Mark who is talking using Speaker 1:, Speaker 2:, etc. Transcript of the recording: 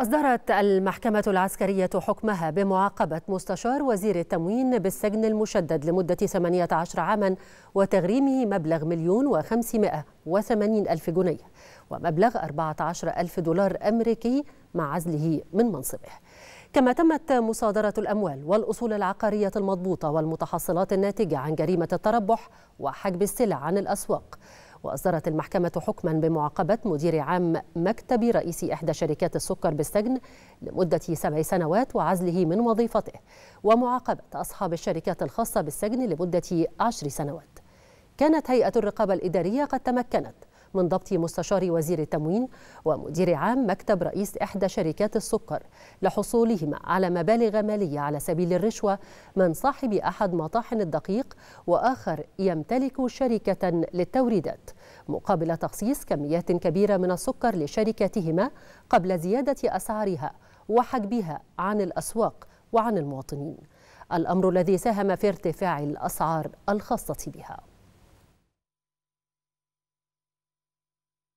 Speaker 1: أصدرت المحكمة العسكرية حكمها بمعاقبة مستشار وزير التموين بالسجن المشدد لمدة 18 عاما وتغريمه مبلغ مليون و وثمانين ألف جنيه ومبلغ 14 ألف دولار أمريكي مع عزله من منصبه كما تمت مصادرة الأموال والأصول العقارية المضبوطة والمتحصلات الناتجة عن جريمة التربح وحجب السلع عن الأسواق وأصدرت المحكمة حكما بمعاقبة مدير عام مكتب رئيس إحدى شركات السكر بالسجن لمدة سبع سنوات وعزله من وظيفته ومعاقبة أصحاب الشركات الخاصة بالسجن لمدة عشر سنوات كانت هيئة الرقابة الإدارية قد تمكنت من ضبط مستشار وزير التموين ومدير عام مكتب رئيس إحدى شركات السكر لحصولهما على مبالغ مالية على سبيل الرشوة من صاحب أحد مطاحن الدقيق وآخر يمتلك شركة للتوريدات مقابل تخصيص كميات كبيرة من السكر لشركاتهما قبل زيادة أسعارها وحجبها عن الأسواق وعن المواطنين الأمر الذي ساهم في ارتفاع الأسعار الخاصة بها